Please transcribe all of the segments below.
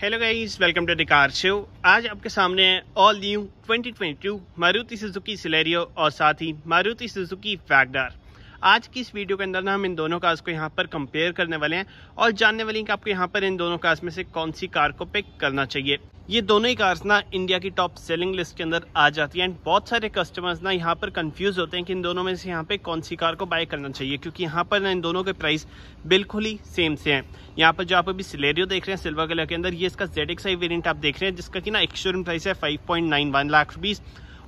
hello guys welcome to the car show आज आपके सामने है all new 2022 Maruti Suzuki Celerio और साथ ही मारुति सुजुकी फैगडार आज की इस वीडियो के अंदर ना हम इन दोनों कार्स को यहाँ पर कंपेयर करने वाले हैं और जानने वाले हैं कि आपको यहाँ पर इन दोनों कार्स में से कौन सी कार को पिक करना चाहिए ये दोनों ही कार्स ना इंडिया की टॉप सेलिंग लिस्ट के अंदर आ जाती हैं एंड बहुत सारे कस्टमर्स ना यहाँ पर कंफ्यूज होते हैं कि इन दोनों में से यहाँ पे कौन सी कार को बाय करना चाहिए क्योंकि यहाँ पर ना इन दोनों के प्राइस बिल्कुल ही सेम से हैं यहाँ पर जो आप अभी सिलेरियो देख रहे हैं सिल्वर कलर के अंदर ये इसका जेड एक्स वेरियंट आप देख रहे हैं जिसका कि ना एक्शोरूम प्राइस है five point nine one lakh rupees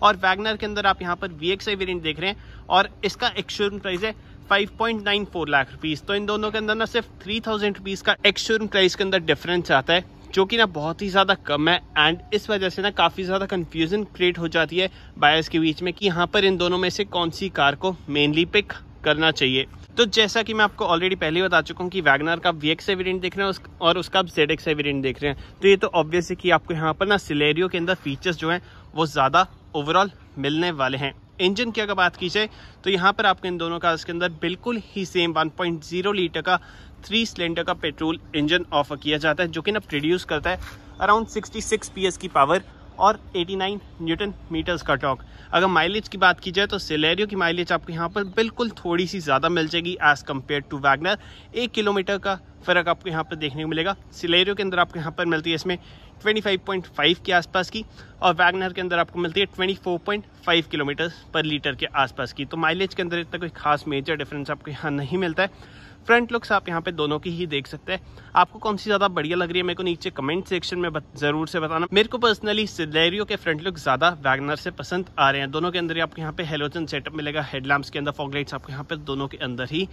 और वैगनर के अंदर आप यहाँ पर वी एक्स वेरियंट देख रहे हैं और इसका एक्शोरूम प्राइस है 5.94 लाख रुपीस तो इन दोनों के अंदर ना सिर्फ थ्री थाउजेंड रुपीज़ का एक्शोरूम प्राइस के अंदर डिफरेंस आता है जो कि ना बहुत ही ज़्यादा कम है एंड इस वजह से ना काफ़ी ज़्यादा कन्फ्यूज़न क्रिएट हो जाती है बायर्स के बीच में कि यहाँ पर इन दोनों में से कौन सी कार को मेनली पिक करना चाहिए तो जैसा कि मैं आपको ऑलरेडी पहले बता चुका हूँ कि वैगनर का वी एक्स वेरियंट देख रहे हैं और उसका आप जेड एक्स वेरियंट देख रहे हैं तो ये तो ऑब्वियस है कि आपको यहाँ पर ना सिलेरियो के अंदर फीचर्स जो हैं वो ज़्यादा ओवरऑल मिलने वाले हैं इंजन की अगर बात की जाए तो यहाँ पर आपको इन दोनों कार्स के अंदर बिल्कुल ही सेम 1.0 लीटर का थ्री सिलेंडर का पेट्रोल इंजन ऑफर किया जाता है जो कि ना प्रोड्यूस करता है अराउंड 66 पीएस की पावर और 89 न्यूटन मीटर्स का टॉक अगर माइलेज की बात की जाए तो सिलेरियो की माइलेज आपको यहाँ पर बिल्कुल थोड़ी सी ज़्यादा मिल जाएगी एज़ कम्पेयर टू वैगनर एक किलोमीटर का फ़र्क आपको यहाँ पर देखने को मिलेगा सिलेरियो के अंदर आपको यहाँ पर मिलती है इसमें 25.5 के आसपास की और वैगनर के अंदर आपको मिलती है 24.5 किलोमीटर पर लीटर के आसपास की तो माइलेज के अंदर इतना कोई खास मेजर डिफरेंस आपको यहाँ नहीं मिलता है फ्रंट लुक्स आप यहाँ पे दोनों की ही देख सकते हैं आपको कौन सी ज़्यादा बढ़िया लग रही है मेरे को नीचे कमेंट सेक्शन में ज़रूर से बताना मेरे को पर्सनली सिलेरियो के फ्रंट लुक ज़्यादा वैगनर से पसंद आ रहे हैं दोनों के अंदर ही आपको यहाँ पे हेलोजन सेटअप मिलेगा हेडलैम्प्स के अंदर फॉगलाइट्स आपको यहाँ पे दोनों के अंदर ही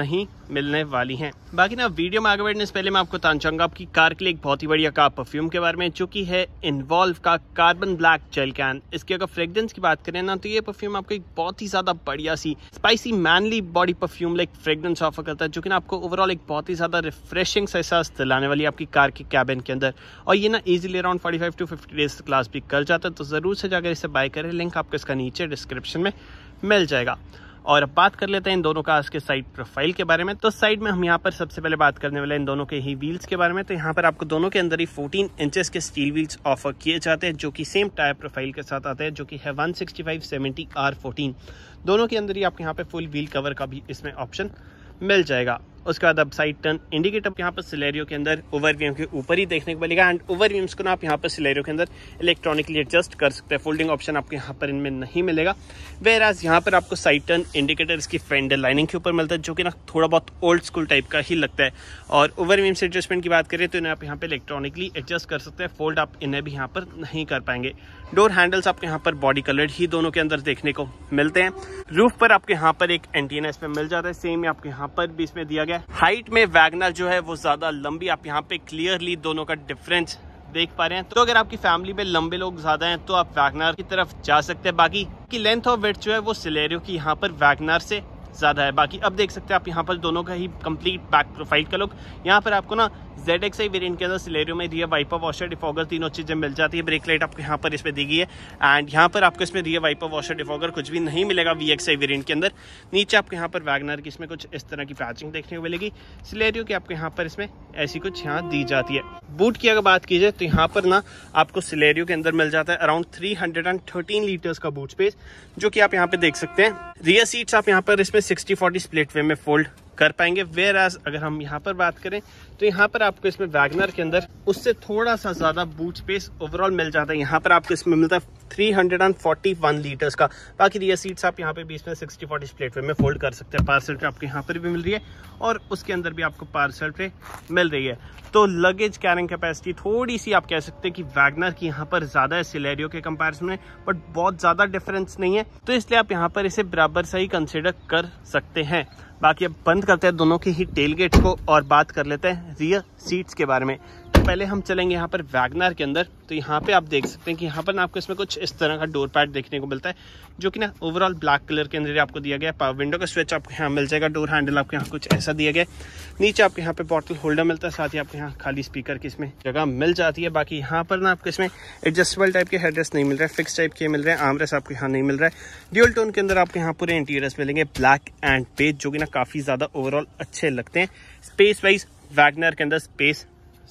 नहीं मिलने वाली है बाकी ना वीडियो में आगे बढ़ने से पहले मैं आपको बताना चाहूंगा आपकी कार के लिए एक बहुत ही बढ़िया कार परफ्यूम के बारे में चूकी है इन्वॉल्व का कार्बन ब्लैक जेल कैन इसकी अगर फ्रेगरेंस की बात करें ना तो ये परफ्यूम आपको एक बहुत ही ज़्यादा बढ़िया सी spicy manly body perfume like fragrance offer करता है जो कि ना आपको ओवरऑल एक बहुत ही ज़्यादा रिफ्रेशिंग सा एहसास दिलाने वाली है आपकी कार की कैबिन के अंदर और ये ना easily around 45 five to fifty days class भी कर जाता है तो ज़रूर से जाकर इसे बाय करें लिंक आपको इसका नीचे डिस्क्रिप्शन में मिल जाएगा और अब बात कर लेते हैं इन दोनों का आज के साइड प्रोफाइल के बारे में तो साइड में हम यहाँ पर सबसे पहले बात करने वाले इन दोनों के ही व्हील्स के बारे में तो यहाँ पर आपको दोनों के अंदर ही 14 इंचेस के स्टील व्हील्स ऑफर किए जाते हैं जो कि सेम टायर प्रोफाइल के साथ आते हैं जो कि है 165 सिक्सटी दोनों के अंदर ही आपके यहाँ पे फुल व्हील कवर का भी इसमें ऑप्शन मिल जाएगा उसके बाद अब साइड टर्न इंडिकेटर यहाँ पर सिलेरियो के अंदर ओवरव्यू के ऊपर ही देखने को मिलेगा एंड ओवरव्यूम्स को ना आप यहाँ पर सिलेरियो के अंदर इलेक्ट्रॉनिकली एडजस्ट कर सकते हैं फोल्डिंग ऑप्शन आपको यहाँ पर इनमें नहीं मिलेगा वेर एज यहाँ पर आपको साइड टर्न इंडिकेटर इसकी फेंडर लाइनिंग के ऊपर मिलता है जो कि ना थोड़ा बहुत ओल्ड स्कूल टाइप का ही लगता है और ओवरव्यूम्स एडजस्टमेंट की बात करें तो इन्हें आप यहाँ पर इलेक्ट्रॉनिकली एडजस्ट कर सकते हैं फोल्ड आप इन्हें भी यहाँ पर नहीं कर पाएंगे डोर हैंडल्स आपके यहाँ पर बॉडी कलर्ड ही दोनों के अंदर देखने को मिलते हैं रूफ पर आपके यहाँ पर एक एंटीना इसमें मिल जाता है सेम आपके यहाँ पर भी इसमें दिया गया है हाइट में वैगनर जो है वो ज्यादा लंबी आप यहाँ पे क्लियरली दोनों का डिफरेंस देख पा रहे हैं तो अगर आपकी फैमिली में लंबे लोग ज्यादा हैं तो आप वैगनार की तरफ जा सकते हैं बाकी की लेंथ और वेट जो है वो सिलेरियो की यहाँ पर वैगनार से ज़्यादा है बाकी अब देख सकते हैं आप यहाँ पर दोनों का ही कंप्लीट बैक प्रोफाइल का लुक यहाँ पर आपको ना जेड एक्स आई वेरियंट के अंदर सिलेरियो में रियर वाइपर वॉशर डिफॉगर तीनों चीज़ें मिल जाती है ब्रेक लाइट आपको यहाँ पर इसमें दी गई है एंड यहाँ पर आपको इसमें रियर वाइपर वॉशर डिफॉगर कुछ भी नहीं मिलेगा वी एक्स आई वेरियंट के अंदर नीचे आपको यहाँ पर वैगनर की इसमें कुछ इस तरह की पैचिंग देखने को मिलेगी सिलेरियो की आपको यहाँ पर इसमें ऐसी कुछ यहाँ दी जाती है बूट की अगर बात की जाए तो यहाँ पर ना आपको सिलेरियो के अंदर मिल जाता है अराउंड थर्टीन लीटर्स का बूट स्पेस जो कि आप यहाँ पे देख सकते हैं रियर सीट्स आप यहाँ पर इसमें सिक्सटी फोर्टी स्प्लिट वे में फोल्ड कर पाएंगे वेयर एज अगर हम यहाँ पर बात करें तो यहाँ पर आपको इसमें वैगनर के अंदर उससे थोड़ा सा ज़्यादा बूट स्पेस ओवरऑल मिल जाता है यहाँ पर आपको इसमें मिलता है 341 लीटर्स का बाकी रियर सीट्स आप यहाँ पे बीच में 60 40 स्प्लेट में फोल्ड कर सकते हैं पार्सल ट्रे आपको यहाँ पर भी मिल रही है और उसके अंदर भी आपको पार्सल ट्रे मिल रही है तो लगेज कैरिंग कैपेसिटी थोड़ी सी आप कह सकते हैं कि वैगनर की यहाँ पर ज़्यादा है सिलेरियो के कंपेरिजन में बट बहुत ज़्यादा डिफरेंस नहीं है तो इसलिए आप यहाँ पर इसे बराबर से ही कंसिडर कर सकते हैं बाकी अब बंद करते हैं दोनों के ही टेलगेट को और बात कर लेते हैं रियर सीट्स के बारे में तो पहले हम चलेंगे यहाँ पर वैगनार के अंदर तो यहाँ पे आप देख सकते हैं कि यहाँ पर ना आपको इसमें कुछ इस तरह का डोर पैड देखने को मिलता है जो कि ना ओवरऑल ब्लैक कलर के अंदर आपको दिया गया है विंडो का स्विच आपको यहाँ मिल जाएगा डोर हैंडल आपको यहाँ कुछ ऐसा दिया गया नीचे आपके यहाँ पे बॉटल होल्डर मिलता है साथ ही आपके यहाँ खाली स्पीकर की इसमें जगह मिल जाती है बाकी यहाँ पर ना आपको इसमें एडजस्टेबल टाइप के हेडरेस नहीं मिल रहा है फिक्स टाइप के मिल रहे हैं आमरेस आपको यहाँ नहीं मिल रहा है ड्यूल टोन के अंदर आपको यहाँ पूरे इंटीरियर्स मिलेंगे ब्लैक एंड पेज जो कि ना काफ़ी ज़्यादा ओवरऑल अच्छे लगते हैं स्पेस वाइज वैगनर के अंदर स्पेस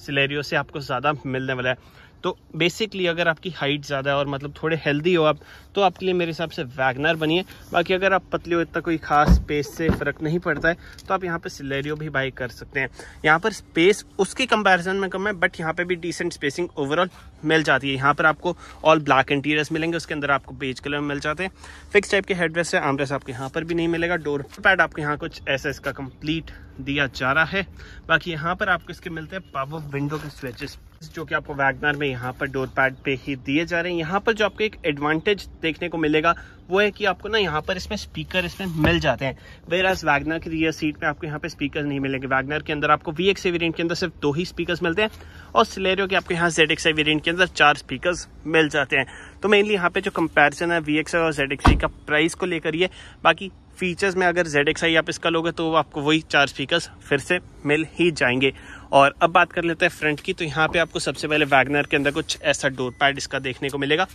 सिलेरियो से आपको ज़्यादा मिलने वाला है तो बेसिकली अगर आपकी हाइट ज़्यादा और मतलब थोड़े हेल्दी हो आप तो आपके लिए मेरे हिसाब से वैगनर बनिए बाकी अगर आप पतले हो इतना कोई खास स्पेस से फ़र्क नहीं पड़ता है तो आप यहाँ पर सिलेरियो भी बाई कर सकते हैं यहाँ पर स्पेस उसके कंपैरिजन में कम है बट यहाँ पर भी डिसेंट स्पेसिंग ओवरऑल मिल जाती है यहाँ पर आपको ऑल ब्लैक इंटीरियर्स मिलेंगे उसके अंदर आपको बेज कलर मिल जाते हैं फिक्स टाइप के हेडरेस्ट है आमरेस आपके यहाँ पर भी नहीं मिलेगा डोर पैड आपके यहाँ कुछ ऐसा इसका कम्प्लीट दिया जा रहा है बाकी यहाँ पर आपको इसके मिलते हैं पावर विंडो के स्विचेस जो कि आपको वैगनर में यहाँ पर डोर पैड पे ही दिए जा रहे हैं यहाँ पर जो आपको एक एडवांटेज देखने को मिलेगा वो है कि आपको ना यहाँ पर इसमें स्पीकर इसमें मिल जाते हैं वेर एज वैगनर की रियर सीट में आपको यहाँ पे स्पीकर नहीं मिलेंगे वैगनर के अंदर आपको वी एक्स के अंदर सिर्फ दो ही स्पीकर मिलते हैं और सिलेरियो के आपको यहाँ जेड एक्स वेरियंट के अंदर चार स्पीकर मिल जाते हैं तो मेनली यहाँ पे जो कंपेरिजन है वी और जेड e का प्राइस को लेकर ये बाकी फीचर्स में अगर जेड एक्स आई आप इसका लोगे तो आपको वही चार स्पीकर फिर से मिल ही जाएंगे और अब बात कर लेते हैं फ्रंट की तो यहाँ पे आपको सबसे पहले वैगनर के अंदर कुछ ऐसा डोर पैड इसका देखने को मिलेगा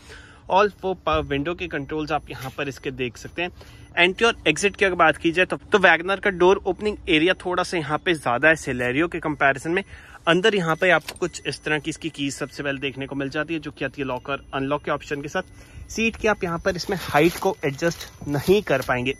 ऑल वो विंडो के कंट्रोल्स आप यहाँ पर इसके देख सकते हैं एंट्री और एग्जिट की अगर बात की जाए तो, तो वैगनर का डोर ओपनिंग एरिया थोड़ा सा यहाँ पे ज़्यादा है सिलेरियो के कंपैरिजन में अंदर यहाँ पे आपको कुछ इस तरह की इसकी कीज सबसे पहले देखने को मिल जाती है जो कि आती है लॉकर अनलॉक के ऑप्शन के साथ सीट की आप यहाँ पर इसमें हाइट को एडजस्ट नहीं कर पाएंगे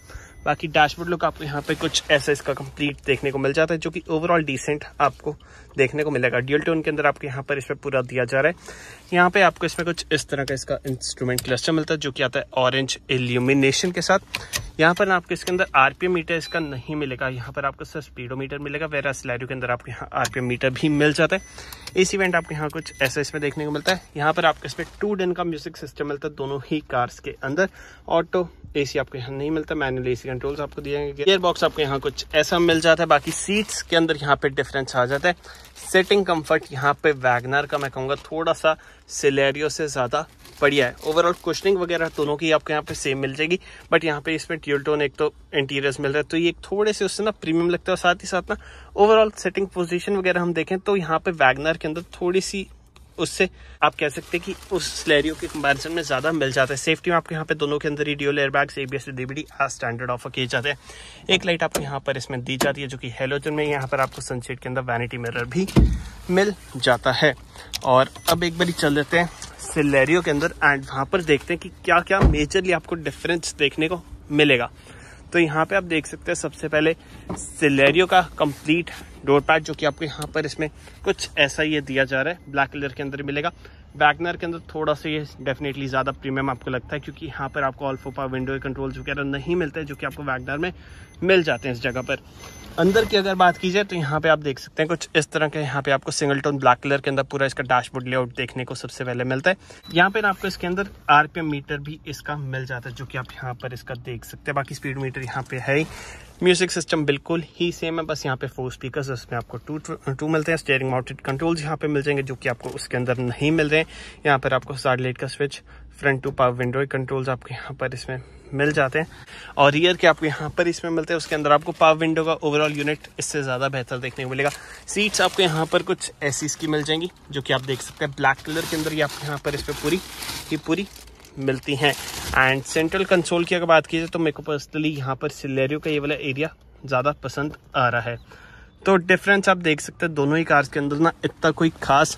बाकी डैशबोर्ड लुक आपको यहाँ पे कुछ ऐसा इसका कंप्लीट देखने को मिल जाता है जो कि ओवरऑल डिसेंट आपको देखने को मिलेगा ड्यूल टोन के अंदर आपको यहाँ पर इसमें पूरा दिया जा रहा है यहाँ पे आपको इसमें कुछ इस तरह का इसका इंस्ट्रूमेंट क्लस्टर मिलता है जो कि आता है ऑरेंज एल्यूमिनेशन के साथ यहाँ पर आपको इसके अंदर आरपीएम मीटर इसका नहीं मिलेगा यहाँ पर आपको सिर्फ मीटर मिलेगा वेरा सिलैरियो के अंदर आपको यहाँ आरपीएम मीटर भी मिल जाता है इस इवेंट आपको यहाँ कुछ ऐसा इसमें देखने को मिलता है यहाँ पर आपको इसमें टू डेन का म्यूजिक सिस्टम मिलता है दोनों ही कार्स के अंदर ऑटो एसी आपको यहाँ नहीं मिलता मैनुअल एसी कंट्रोल्स आपको दिए गए गियर बॉक्स आपको यहाँ कुछ ऐसा मिल जाता है बाकी सीट्स के अंदर यहाँ पे डिफरेंस आ जाता है सेटिंग कंफर्ट यहाँ पे वैगनर का मैं कहूँगा थोड़ा सा सिलेरियो से ज़्यादा बढ़िया है ओवरऑल कुशनिंग वगैरह दोनों की आपको यहाँ पे सेम मिल जाएगी बट यहाँ पे इसमें ट्यूलटोन एक तो इंटीरियर्स मिल रहा है तो ये थोड़े से उससे ना प्रीमियम लगता है साथ ही साथ ना ओवरऑल सेटिंग पोजिशन वगैरह हम देखें तो यहाँ पे वैगनर के अंदर थोड़ी सी उससे आप कह सकते हैं कि उस स्लैरियो के कंपेरिजन में ज़्यादा मिल जाता है सेफ्टी में आपके यहाँ पे दोनों के अंदर ही dual airbags A B DBD standard offer किए जाते हैं एक लाइट आपको यहाँ पर इसमें दी जाती है जो कि हेलोजन में यहाँ पर आपको सनसेट के अंदर वैनिटी मिरर भी मिल जाता है और अब एक बार चल देते हैं सिलेरियो के अंदर एंड वहाँ पर देखते हैं कि क्या क्या मेजरली आपको डिफरेंस देखने को मिलेगा तो यहाँ पे आप देख सकते हैं सबसे पहले सिलेरियो का कंप्लीट डोर पैड जो कि आपको यहाँ पर इसमें कुछ ऐसा ही दिया जा रहा है ब्लैक कलर के अंदर मिलेगा वैगनर के अंदर थोड़ा सा ये डेफिनेटली ज़्यादा प्रीमियम आपको लगता है क्योंकि यहाँ पर आपको ऑल्फोपा विंडो कंट्रोल्स वगैरह नहीं मिलते हैं जो कि आपको वैगनर में मिल जाते हैं इस जगह पर अंदर की अगर बात की जाए तो यहाँ पे आप देख सकते हैं कुछ इस तरह के यहाँ पे आपको सिंगल टोन ब्लैक कलर के अंदर पूरा इसका डैशबोर्ड लेआउट देखने को सबसे पहले मिलता है यहाँ पे आपको इसके अंदर आरपीएम मीटर भी इसका मिल जाता है जो कि आप यहाँ पर इसका देख सकते हैं बाकी स्पीड मीटर यहाँ पे है म्यूजिक सिस्टम बिल्कुल ही सेम है बस यहाँ पे फोर स्पीकर्स उसमें आपको टू टू मिलते हैं स्टेयरिंग माउंटेड कंट्रोल्स यहाँ पे मिल जाएंगे जो कि आपको उसके अंदर नहीं मिल रहे हैं यहाँ पर आपको स्टार लाइट का switch front two power window controls आपके यहाँ पर इसमें मिल जाते हैं और ईयर के आपको यहाँ पर इसमें मिलते हैं उसके अंदर आपको पावर विंडो का ओवरऑल यूनिट इससे ज़्यादा बेहतर देखने को मिलेगा सीट्स आपको यहाँ पर कुछ ऐसी इसकी मिल जाएंगी जो कि आप देख सकते हैं ब्लैक कलर के अंदर ये आपको यहाँ पर इस पर पूरी की पूरी मिलती हैं एंड सेंट्रल कंसोल की अगर बात की जाए तो मेरे को पर्सनली यहाँ पर सिलेरियो का ये वाला एरिया ज़्यादा पसंद आ रहा है तो डिफरेंस आप देख सकते हैं दोनों ही कार्स के अंदर ना इतना कोई खास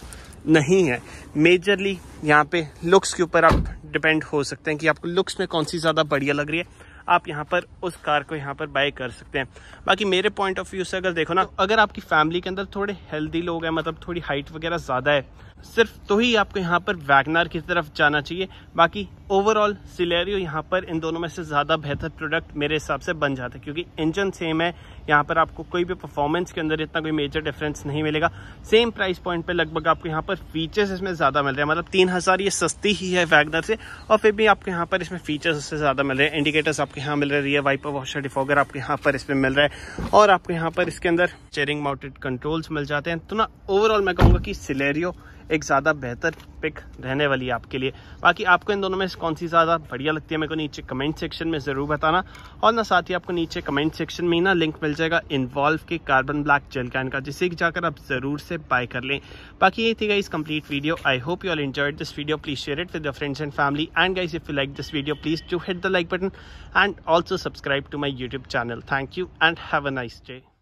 नहीं है मेजरली यहाँ पे लुक्स के ऊपर आप डिपेंड हो सकते हैं कि आपको लुक्स में कौन सी ज़्यादा बढ़िया लग रही है आप यहाँ पर उस कार को यहाँ पर बाय कर सकते हैं बाकी मेरे पॉइंट ऑफ व्यू से अगर देखो ना तो अगर आपकी फैमिली के अंदर थोड़े हेल्दी लोग हैं मतलब थोड़ी हाइट वगैरह ज़्यादा है सिर्फ तो ही आपको यहाँ पर वैगनार की तरफ जाना चाहिए बाकी ओवरऑल सिलेरियो यहाँ पर इन दोनों में से ज़्यादा बेहतर प्रोडक्ट मेरे हिसाब से बन जाता है क्योंकि इंजन सेम है यहाँ पर आपको कोई भी परफॉर्मेंस के अंदर इतना कोई मेजर डिफरेंस नहीं मिलेगा सेम प्राइस पॉइंट पे लगभग आपको यहाँ पर फीचर्स इसमें ज़्यादा मिल रहे हैं मतलब तीन हज़ार ये सस्ती ही है वैगनर से और फिर भी आपको यहाँ पर इसमें फीचर्स उससे ज़्यादा मिल रहे हैं इंडिकेटर्स आपके यहाँ मिल रहे हैं वाइपर वॉशर डिफॉगर आपके यहाँ पर इसमें मिल रहा है और आपको यहाँ पर इसके अंदर चेयरिंग माउंटेड कंट्रोल्स मिल जाते हैं तो ना ओवरऑल मैं कहूँगा कि सिलेरियो एक ज़्यादा बेहतर पिक रहने वाली है आपके लिए बाकी आपको इन दोनों में कौन सी ज़्यादा बढ़िया लगती है मेरे को नीचे कमेंट सेक्शन में ज़रूर बताना और ना साथ ही आपको नीचे कमेंट सेक्शन में ही ना लिंक मिल जाएगा इन्वॉल्व के कार्बन ब्लैक जेल कैन का जिसे जाकर आप ज़रूर से बाय कर लें बाकी ये थी guys complete video I hope you all enjoyed this video please share it with friends and family and guys if you like this video please to hit the like button and also subscribe to my YouTube channel thank you and have a nice day